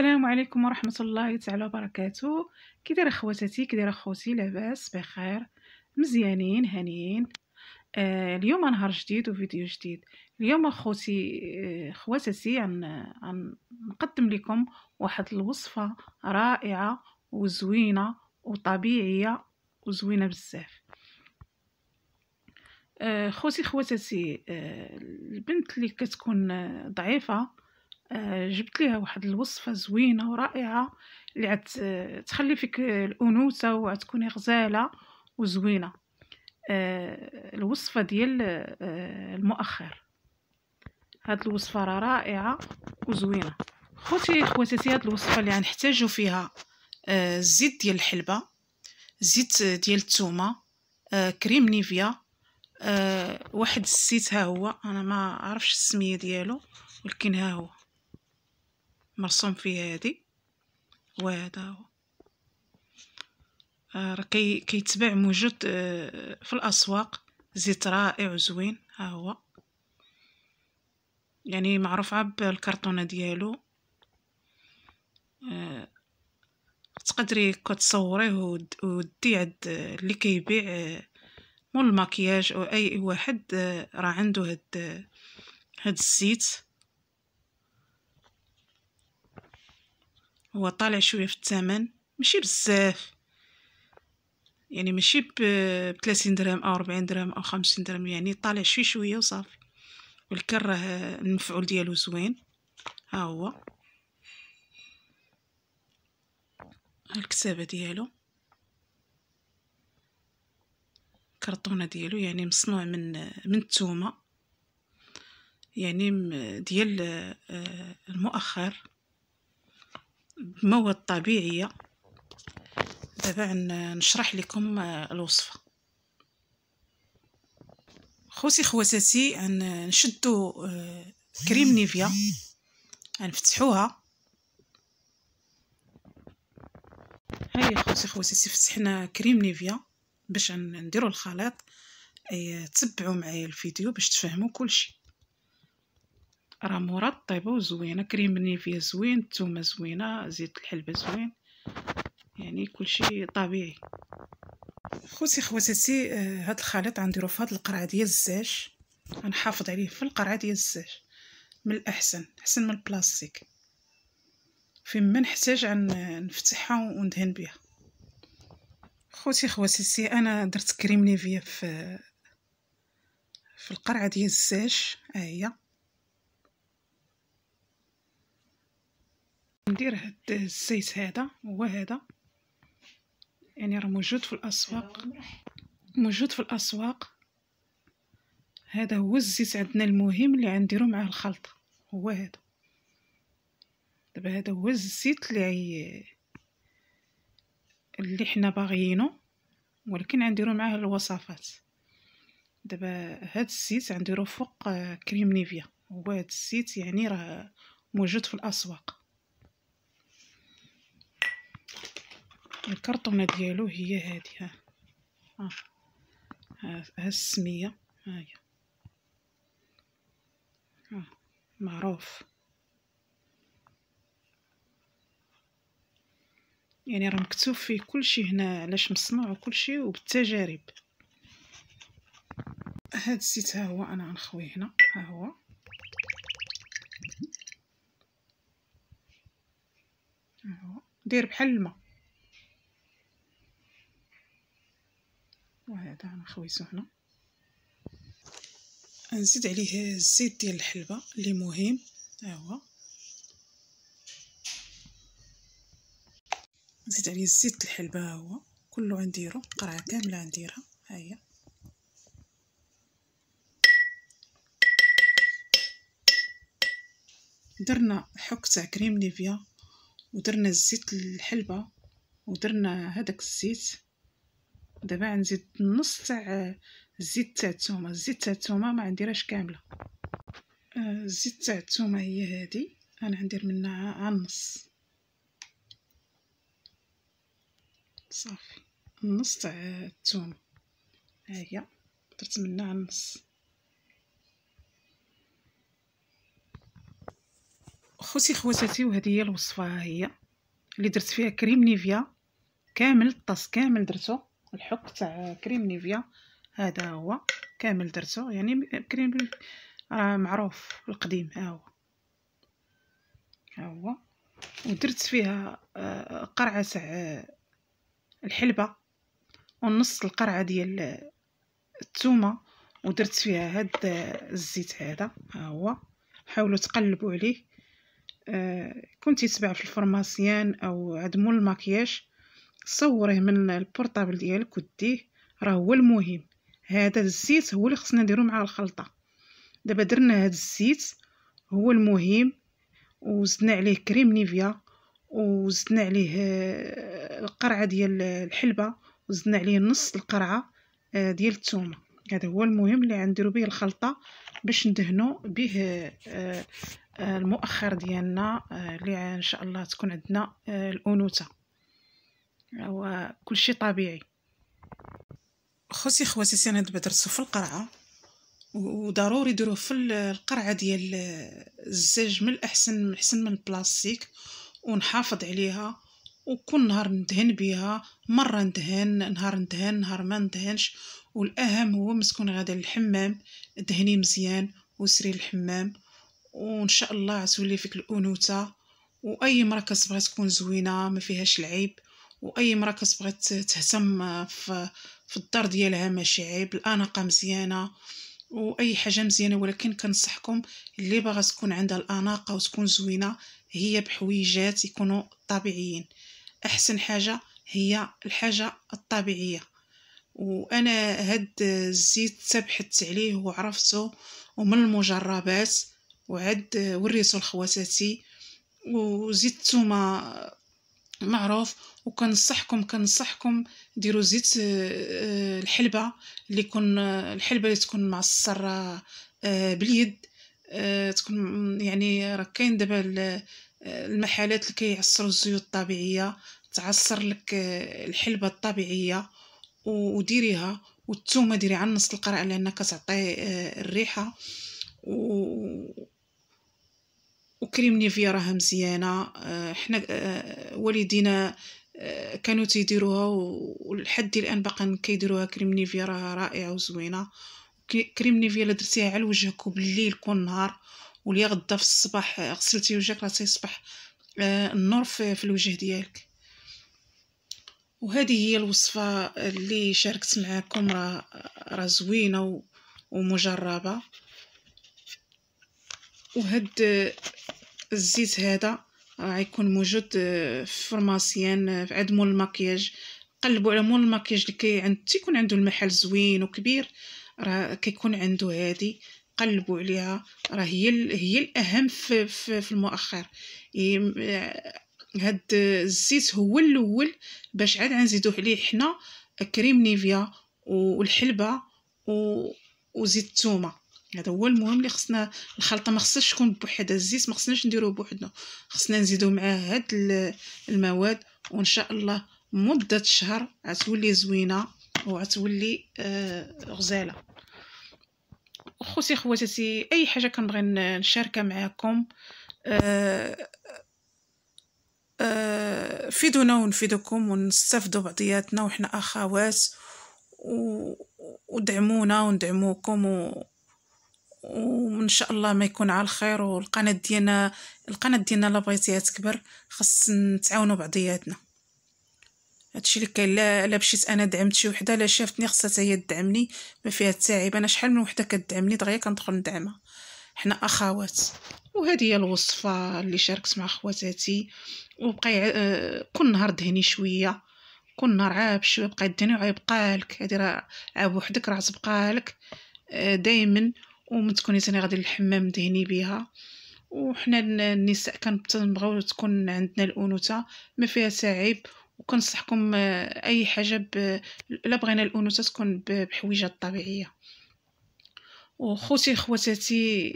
السلام عليكم ورحمة الله تعالى وبركاته كي داير خواتاتي كي داير خوتي لاباس بخير مزيانين هانيين آه اليوم نهار جديد وفيديو جديد اليوم اخوتي آه خواتاتي عن نقدم لكم واحد الوصفة رائعة وزوينة وطبيعية وزوينة بزاف آه خوتي خواتاتي آه، البنت اللي كتكون آه، ضعيفة آه، جبت ليها واحد الوصفه زوينه ورائعه اللي تخلي فيك الانوثه وتكوني غزاله وزوينه آه، الوصفه ديال آه، المؤخر هاد الوصفه راه رائعه وزوينه خوتي خواتاتي هاد الوصفه اللي غنحتاجو فيها الزيت ديال الحلبه زيت ديال التومة كريم نيفيا واحد الزيت ها هو انا ما عرفش السميه ديالو ولكن ها هو مرسوم فيه هادي وهذا هو آه، راه كيتباع موجود آه، في الاسواق زيت رائع وزوين ها هو يعني معروف عب الكرتونه ديالو آه، تقدري كتصوريه ودي عند اللي كيبيع مول الماكياج او اي واحد راه عنده هاد هاد الزيت هو طالع شويه في الثمن ماشي بزاف يعني ماشي ب 30 درهم او 40 درهم او 50 درهم يعني طالع شوي شويه وصافي والكر راه المفعول ديالو زوين ها هو الكتابه ديالو الكرتونه ديالو يعني مصنوع من من التومه يعني ديال آه، المؤخر مواد طبيعية دابا نشرح لكم الوصفة خوتي خواتاتي نشدو آه، كريم نيفيا نفتحوها هاي خوتي خواتاتي فتحنا كريم نيفيا باش نديرو الخليط تبعوا معايا الفيديو باش تفهموا كلشي راه مرطبه وزوينه كريم بنيفيه زوين الثومه زوينه زيت الحلبه زوين يعني كلشي طبيعي خوتي خواتاتي آه، هاد الخليط غنديرو في هاد القرعه ديال الزاج غنحافظ عليه في القرعه ديال الزاج من الاحسن احسن من البلاستيك فين ما نحتاج نفتحها وندهن بها خوتي خواتاتي انا درت كريم نيفيا في في القرعه ديال الزاج ها ندير هاد الزيت هذا هو هذا يعني راه موجود في الاسواق موجود في الاسواق هذا هو الزيت عندنا المهم اللي غنديرو مع الخلطه هو هذا دابا هذا هو الزيت اللي عي... اللي حنا باغيينو ولكن غنديرو معاه الوصفات دابا هاد الزيت غنديرو فوق آه، كريم نيفيا هو هاد الزيت يعني راه موجود في الاسواق الكرطونه ديالو هي هذه ها ها, آه. ها, السميه ها هي ها آه. معروف يعني راه مكتوب فيه كلشي هنا علاش مصنوع وكلشي وبالتجارب هاد الزيت ها هو انا غنخويه هنا ها هو دير بحال الماء وهذا غنخويسو هنا غنزيد عليه الزيت ديال الحلبه اللي مهم ها هو نزيد عليه الزيت الحلبه ها هو كله غنديرو قرعه كامله غنديرها ها هي درنا حك تاع كريم ليفيا ودرنا الزيت الحلبه ودرنا هذاك الزيت دابا غنزيد النص تاع الزيت تاع الثومه آه، الزيت تاع الثومه ما غنديرهاش كامله الزيت تاع الثومه هي هادي انا ندير منها على النص صافي النص تاع الثوم ها هي درت منها على النص خوتي خواتاتي وهذه هي الوصفه ها هي اللي درت فيها كريم نيفيا كامل الطاس كامل درته الحك تاع كريم نيفيا هذا هو كامل درتو يعني كريم راه معروف القديم ها هو ها هو ودرت فيها آه، قرعه تاع آه، الحلبه ونص القرعه ديال آه، الثومه ودرت فيها هاد الزيت هذا ها هو حاولوا تقلبوا عليه كنت يتباع في الفرماسيان او عند مول الماكياج صوريه من البورطابل ديالك وديه راه هو المهم هذا الزيت هو اللي خصنا نديرو مع الخلطه دابا درنا هذا الزيت هو المهم وزدنا عليه كريم نيفيا وزدنا عليه آه، القرعه ديال الحلبه وزدنا عليه نص القرعه آه، ديال الثومه هذا هو المهم اللي غنديرو به الخلطه باش ندهنو به آه، المؤخر ديالنا اللي ان شاء الله تكون عندنا الانوثه هو كل شيء طبيعي خوسي خواتي سي انا بدرسو في القرعه وضروري ديروه في القرعه ديال الزاج من الاحسن احسن من البلاستيك ونحافظ عليها وكل نهار ندهن بها مره ندهن نهار ندهن نهار ما ندهنش والاهم هو مسكون غدا غادا دهني مزيان وسري الحمام وان شاء الله تولي فيك الانوثه واي مركز كتبغي تكون زوينه ما فيهاش العيب واي مراه كتبغي تهتم في في الدار ديالها ماشي عيب الاناقه مزيانه واي حاجه مزيانه ولكن كنصحكم اللي باغا تكون عندها الاناقه وتكون زوينه هي بحويجات يكونوا طبيعيين احسن حاجه هي الحاجه الطبيعيه وانا هاد الزيت تبحثت عليه وعرفته ومن المجربات وعد وريته لخواتاتي وزيت الثومه معروف وكنصحكم كنصحكم ديروا زيت آه، آه، الحلبه اللي يكون آه، الحلبه اللي تكون معصره باليد تكون يعني راه كاين دابا المحلات اللي كيعصروا الزيوت الطبيعيه تعصر لك الحلبه الطبيعيه وديريها والثومه ديري على نص القرع لانها كتعطي الريحه و وكريم نيفيا راها مزيانه آه، حنا آه، والدينا آه، كانوا تيديروها ولحد الان باقا كيديروها كريم نيفيا راها رائعه وزوينه كريم نيفيا الا درتيها على وجهك وبالليل كل نهار وليا غدا في الصباح غسلتي وجهك راه تيصبح النور في الوجه ديالك وهذه هي الوصفه اللي شاركت معكم راه زوينه ومجربه وهاد الزيت هذا راه يكون موجود في فرماسيان عند مول المكياج قلبوا على مول المكياج اللي كي عند تيكون عنده المحل زوين وكبير راه كيكون عنده هادي قلبوا عليها راه هي هي الاهم في, في, في المؤخر هاد الزيت هو الاول باش عاد نزيدوه عليه حنا كريم نيفيا والحلبه وزيت الثومه هذا هو المهم اللي خصنا الخلطه ما خصهاش تكون بوحدها الزيت ما خصناش نديروه بوحدنا خصنا نزيدو معاه هاد المواد وان شاء الله مده شهر غتولي زوينه وغتولي آه غزاله خوتي خواتاتي اي حاجه كنبغي نشاركها معكم آه،, آه فيدونا ونفيدكم ونستافدوا بعضياتنا وحنا اخوات و... ودعمونا وندعموكم و... وان شاء الله ما يكون على الخير والقناه ديالنا القناه ديالنا لا بغيتيها تكبر خاص نتعاونوا بعضياتنا هادشي اللي كاين لا مشيت انا دعمت شي وحده لا شافتني خاصها حتى هي تدعمني ما فيها التعب انا شحال من وحده كتدعمني دغيا كندخل ندعمها حنا اخوات وهذه هي الوصفه اللي شاركت مع خواتاتي وبقى كل نهار دهني شويه كل نهار عاب شويه بقى دهني وعيبقى لك هذه راه عاب وحدك راه تبقى لك آه، دائما ومن تكوني تاني غادي للحمام دهني بها وحنا النساء كنبغيو تكون عندنا الانوثه ما فيها تعب وكنصحكم آه، اي حاجه الا بغينا الانوثه تكون بحويجه طبيعيه وخوتي خواتاتي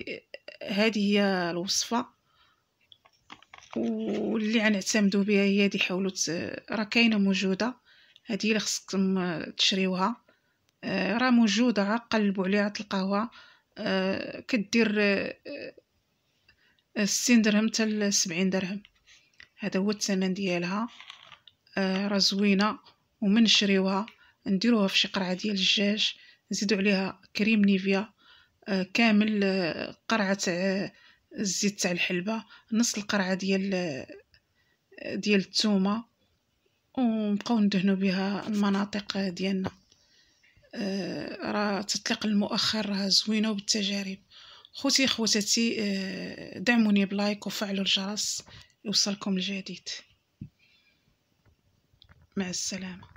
هذه هي الوصفه واللي غنعتمدوا بها هي دي حاولوا راه كاينه موجوده هذه اللي خصكم آه، تشريوها آه، راه موجوده قلبوا عليها تلقاوها آه، كدير آه، آه، ستين درهم حتى سبعين درهم هذا هو الثمن ديالها راه زوينه ومن نشريوها نديروها في شي قرعه ديال الدجاج نزيدو عليها كريم نيفيا كامل قرعه تاع الزيت تاع الحلبه نص القرعه ديال ديال الثومه ونبقاو ندهنو بها المناطق ديالنا آه، راه تطلق المؤخر راه زوينه وبالتجارب خوتي خواتاتي آه، دعموني بلايك وفعلوا الجرس يوصلكم الجديد مع السلامه